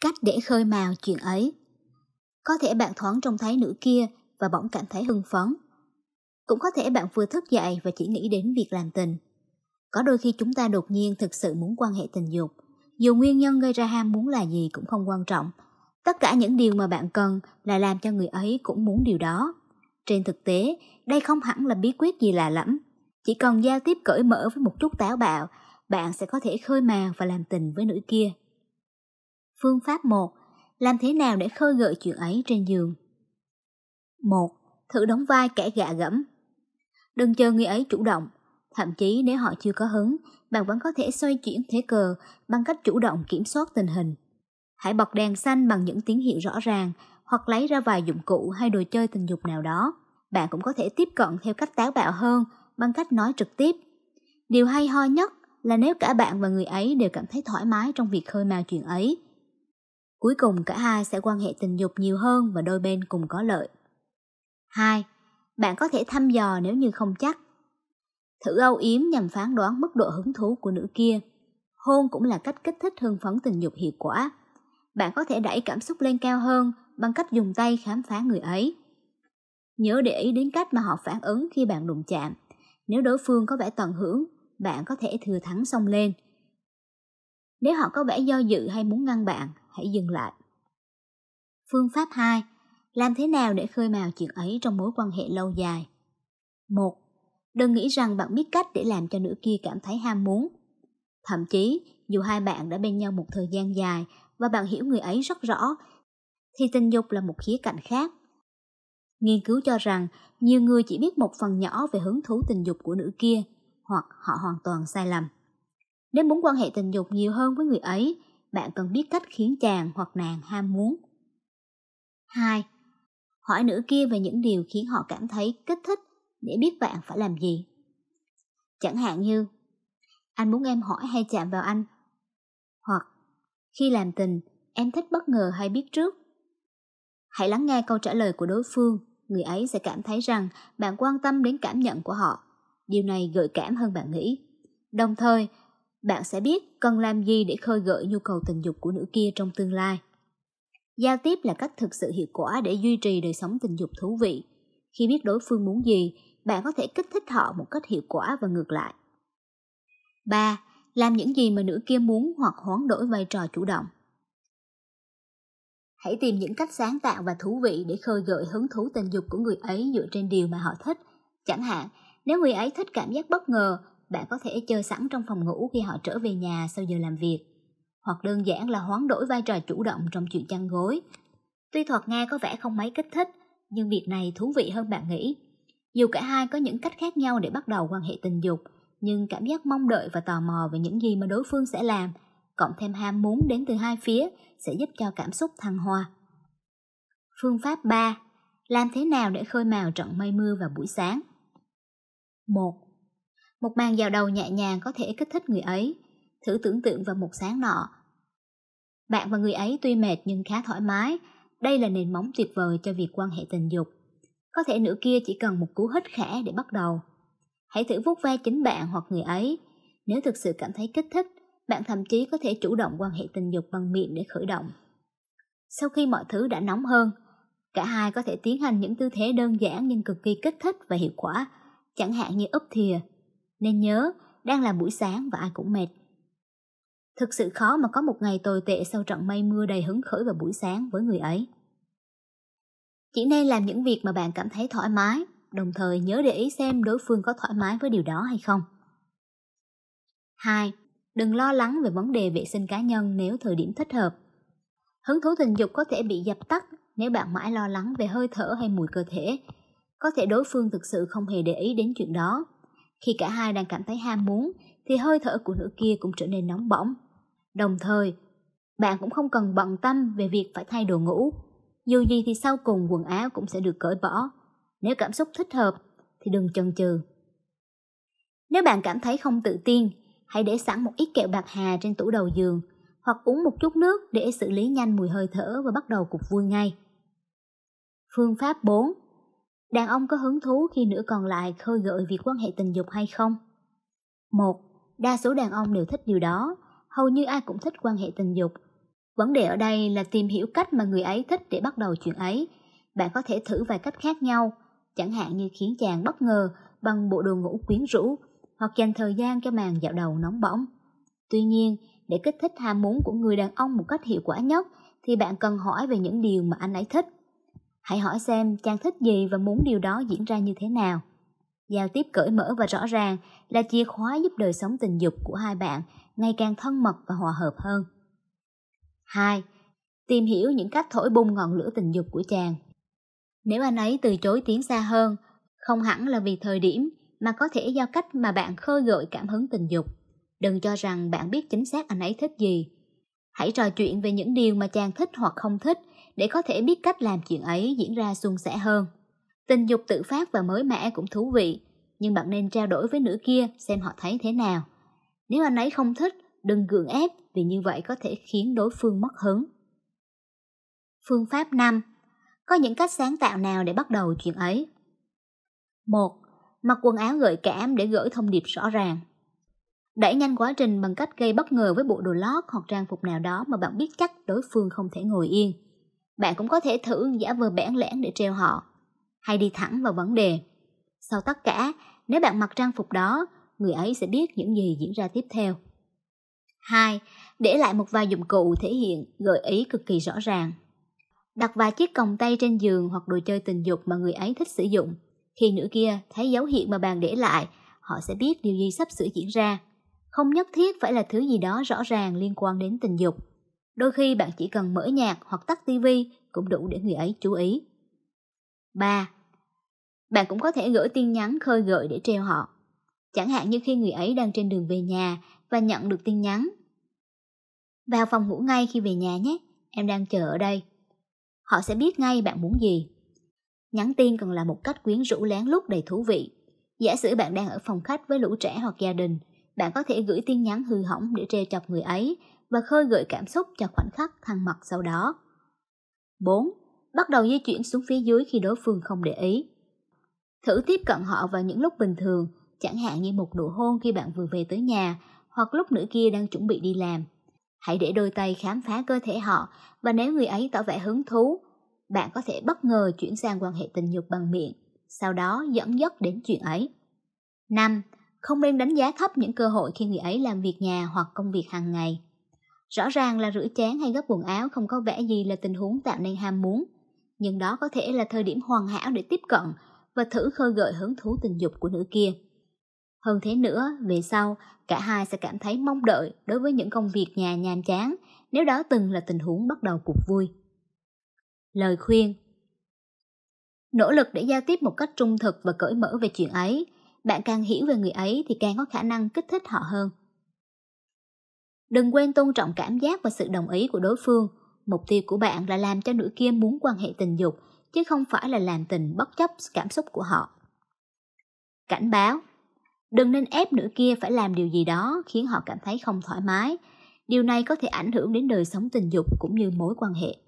cách để khơi mào chuyện ấy. Có thể bạn thoáng trông thấy nữ kia và bỗng cảm thấy hưng phấn. Cũng có thể bạn vừa thức dậy và chỉ nghĩ đến việc làm tình. Có đôi khi chúng ta đột nhiên thực sự muốn quan hệ tình dục, dù nguyên nhân gây ra ham muốn là gì cũng không quan trọng. Tất cả những điều mà bạn cần là làm cho người ấy cũng muốn điều đó. Trên thực tế, đây không hẳn là bí quyết gì lạ lẫm. Chỉ cần giao tiếp cởi mở với một chút táo bạo, bạn sẽ có thể khơi mào và làm tình với nữ kia. Phương pháp 1. Làm thế nào để khơi gợi chuyện ấy trên giường? 1. Thử đóng vai kẻ gạ gẫm. Đừng chờ người ấy chủ động. Thậm chí nếu họ chưa có hứng, bạn vẫn có thể xoay chuyển thế cờ bằng cách chủ động kiểm soát tình hình. Hãy bật đèn xanh bằng những tín hiệu rõ ràng hoặc lấy ra vài dụng cụ hay đồ chơi tình dục nào đó. Bạn cũng có thể tiếp cận theo cách táo bạo hơn bằng cách nói trực tiếp. Điều hay ho nhất là nếu cả bạn và người ấy đều cảm thấy thoải mái trong việc khơi mào chuyện ấy, Cuối cùng cả hai sẽ quan hệ tình dục nhiều hơn và đôi bên cùng có lợi. 2. Bạn có thể thăm dò nếu như không chắc. Thử âu yếm nhằm phán đoán mức độ hứng thú của nữ kia. Hôn cũng là cách kích thích hưng phấn tình dục hiệu quả. Bạn có thể đẩy cảm xúc lên cao hơn bằng cách dùng tay khám phá người ấy. Nhớ để ý đến cách mà họ phản ứng khi bạn đụng chạm. Nếu đối phương có vẻ tận hưởng, bạn có thể thừa thắng xông lên. Nếu họ có vẻ do dự hay muốn ngăn bạn, hãy dừng lại. Phương pháp 2. Làm thế nào để khơi mào chuyện ấy trong mối quan hệ lâu dài? 1. Đừng nghĩ rằng bạn biết cách để làm cho nữ kia cảm thấy ham muốn. Thậm chí, dù hai bạn đã bên nhau một thời gian dài và bạn hiểu người ấy rất rõ, thì tình dục là một khía cạnh khác. Nghiên cứu cho rằng nhiều người chỉ biết một phần nhỏ về hứng thú tình dục của nữ kia, hoặc họ hoàn toàn sai lầm. Nếu muốn quan hệ tình dục nhiều hơn với người ấy, bạn cần biết cách khiến chàng hoặc nàng ham muốn. 2. Hỏi nữ kia về những điều khiến họ cảm thấy kích thích để biết bạn phải làm gì. Chẳng hạn như, anh muốn em hỏi hay chạm vào anh? Hoặc, khi làm tình, em thích bất ngờ hay biết trước? Hãy lắng nghe câu trả lời của đối phương, người ấy sẽ cảm thấy rằng bạn quan tâm đến cảm nhận của họ. Điều này gợi cảm hơn bạn nghĩ. Đồng thời, bạn sẽ biết cần làm gì để khơi gợi nhu cầu tình dục của nữ kia trong tương lai. Giao tiếp là cách thực sự hiệu quả để duy trì đời sống tình dục thú vị. Khi biết đối phương muốn gì, bạn có thể kích thích họ một cách hiệu quả và ngược lại. 3. Làm những gì mà nữ kia muốn hoặc hoán đổi vai trò chủ động. Hãy tìm những cách sáng tạo và thú vị để khơi gợi hứng thú tình dục của người ấy dựa trên điều mà họ thích. Chẳng hạn, nếu người ấy thích cảm giác bất ngờ bạn có thể chơi sẵn trong phòng ngủ khi họ trở về nhà sau giờ làm việc, hoặc đơn giản là hoán đổi vai trò chủ động trong chuyện chăn gối. Tuy thuật nghe có vẻ không mấy kích thích, nhưng việc này thú vị hơn bạn nghĩ. Dù cả hai có những cách khác nhau để bắt đầu quan hệ tình dục, nhưng cảm giác mong đợi và tò mò về những gì mà đối phương sẽ làm, cộng thêm ham muốn đến từ hai phía sẽ giúp cho cảm xúc thăng hoa. Phương pháp 3. Làm thế nào để khơi mào trận mây mưa vào buổi sáng? 1. Một màn vào đầu nhẹ nhàng có thể kích thích người ấy. Thử tưởng tượng vào một sáng nọ. Bạn và người ấy tuy mệt nhưng khá thoải mái. Đây là nền móng tuyệt vời cho việc quan hệ tình dục. Có thể nửa kia chỉ cần một cú hít khẽ để bắt đầu. Hãy thử vuốt ve chính bạn hoặc người ấy. Nếu thực sự cảm thấy kích thích, bạn thậm chí có thể chủ động quan hệ tình dục bằng miệng để khởi động. Sau khi mọi thứ đã nóng hơn, cả hai có thể tiến hành những tư thế đơn giản nhưng cực kỳ kích thích và hiệu quả, chẳng hạn như úp thìa, nên nhớ, đang là buổi sáng và ai cũng mệt. Thực sự khó mà có một ngày tồi tệ sau trận mây mưa đầy hứng khởi vào buổi sáng với người ấy. Chỉ nên làm những việc mà bạn cảm thấy thoải mái, đồng thời nhớ để ý xem đối phương có thoải mái với điều đó hay không. hai Đừng lo lắng về vấn đề vệ sinh cá nhân nếu thời điểm thích hợp. Hứng thú tình dục có thể bị dập tắt nếu bạn mãi lo lắng về hơi thở hay mùi cơ thể. Có thể đối phương thực sự không hề để ý đến chuyện đó. Khi cả hai đang cảm thấy ham muốn, thì hơi thở của nữ kia cũng trở nên nóng bỏng. Đồng thời, bạn cũng không cần bận tâm về việc phải thay đồ ngủ. Dù gì thì sau cùng quần áo cũng sẽ được cởi bỏ. Nếu cảm xúc thích hợp, thì đừng chần chừ. Nếu bạn cảm thấy không tự tin, hãy để sẵn một ít kẹo bạc hà trên tủ đầu giường hoặc uống một chút nước để xử lý nhanh mùi hơi thở và bắt đầu cuộc vui ngay. Phương pháp 4 Đàn ông có hứng thú khi nữ còn lại khơi gợi việc quan hệ tình dục hay không? Một, Đa số đàn ông đều thích điều đó, hầu như ai cũng thích quan hệ tình dục. Vấn đề ở đây là tìm hiểu cách mà người ấy thích để bắt đầu chuyện ấy. Bạn có thể thử vài cách khác nhau, chẳng hạn như khiến chàng bất ngờ bằng bộ đồ ngủ quyến rũ hoặc dành thời gian cho màn dạo đầu nóng bỏng. Tuy nhiên, để kích thích ham muốn của người đàn ông một cách hiệu quả nhất thì bạn cần hỏi về những điều mà anh ấy thích. Hãy hỏi xem chàng thích gì và muốn điều đó diễn ra như thế nào. Giao tiếp cởi mở và rõ ràng là chìa khóa giúp đời sống tình dục của hai bạn ngày càng thân mật và hòa hợp hơn. hai Tìm hiểu những cách thổi bùng ngọn lửa tình dục của chàng. Nếu anh ấy từ chối tiến xa hơn, không hẳn là vì thời điểm mà có thể do cách mà bạn khơi gợi cảm hứng tình dục. Đừng cho rằng bạn biết chính xác anh ấy thích gì. Hãy trò chuyện về những điều mà chàng thích hoặc không thích để có thể biết cách làm chuyện ấy diễn ra suôn sẻ hơn. Tình dục tự phát và mới mẻ cũng thú vị, nhưng bạn nên trao đổi với nữ kia xem họ thấy thế nào. Nếu anh ấy không thích, đừng gượng ép vì như vậy có thể khiến đối phương mất hứng. Phương pháp 5. Có những cách sáng tạo nào để bắt đầu chuyện ấy? 1. Mặc quần áo gợi cảm để gửi thông điệp rõ ràng. Đẩy nhanh quá trình bằng cách gây bất ngờ với bộ đồ lót hoặc trang phục nào đó mà bạn biết chắc đối phương không thể ngồi yên. Bạn cũng có thể thử giả vờ bẽn lẽn để treo họ. Hay đi thẳng vào vấn đề. Sau tất cả, nếu bạn mặc trang phục đó, người ấy sẽ biết những gì diễn ra tiếp theo. hai Để lại một vài dụng cụ thể hiện gợi ý cực kỳ rõ ràng. Đặt vài chiếc còng tay trên giường hoặc đồ chơi tình dục mà người ấy thích sử dụng. Khi nữ kia thấy dấu hiệu mà bạn để lại, họ sẽ biết điều gì sắp sửa diễn ra. Không nhất thiết phải là thứ gì đó rõ ràng liên quan đến tình dục. Đôi khi bạn chỉ cần mở nhạc hoặc tắt tivi cũng đủ để người ấy chú ý. 3. Bạn cũng có thể gửi tin nhắn khơi gợi để treo họ. Chẳng hạn như khi người ấy đang trên đường về nhà và nhận được tin nhắn. Vào phòng ngủ ngay khi về nhà nhé, em đang chờ ở đây. Họ sẽ biết ngay bạn muốn gì. Nhắn tin cần là một cách quyến rũ lén lút đầy thú vị. Giả sử bạn đang ở phòng khách với lũ trẻ hoặc gia đình, bạn có thể gửi tin nhắn hư hỏng để treo chọc người ấy và khơi gợi cảm xúc cho khoảnh khắc thăng mặt sau đó. 4. Bắt đầu di chuyển xuống phía dưới khi đối phương không để ý. Thử tiếp cận họ vào những lúc bình thường, chẳng hạn như một nụ hôn khi bạn vừa về tới nhà hoặc lúc nữ kia đang chuẩn bị đi làm. Hãy để đôi tay khám phá cơ thể họ và nếu người ấy tỏ vẻ hứng thú, bạn có thể bất ngờ chuyển sang quan hệ tình dục bằng miệng, sau đó dẫn dắt đến chuyện ấy. 5. Không nên đánh giá thấp những cơ hội khi người ấy làm việc nhà hoặc công việc hàng ngày. Rõ ràng là rửa chén hay gấp quần áo không có vẻ gì là tình huống tạo nên ham muốn, nhưng đó có thể là thời điểm hoàn hảo để tiếp cận và thử khơi gợi hứng thú tình dục của nữ kia. Hơn thế nữa, về sau, cả hai sẽ cảm thấy mong đợi đối với những công việc nhà nhàm chán nếu đó từng là tình huống bắt đầu cuộc vui. Lời khuyên Nỗ lực để giao tiếp một cách trung thực và cởi mở về chuyện ấy, bạn càng hiểu về người ấy thì càng có khả năng kích thích họ hơn. Đừng quên tôn trọng cảm giác và sự đồng ý của đối phương. Mục tiêu của bạn là làm cho nữ kia muốn quan hệ tình dục, chứ không phải là làm tình bất chấp cảm xúc của họ. Cảnh báo Đừng nên ép nữ kia phải làm điều gì đó khiến họ cảm thấy không thoải mái. Điều này có thể ảnh hưởng đến đời sống tình dục cũng như mối quan hệ.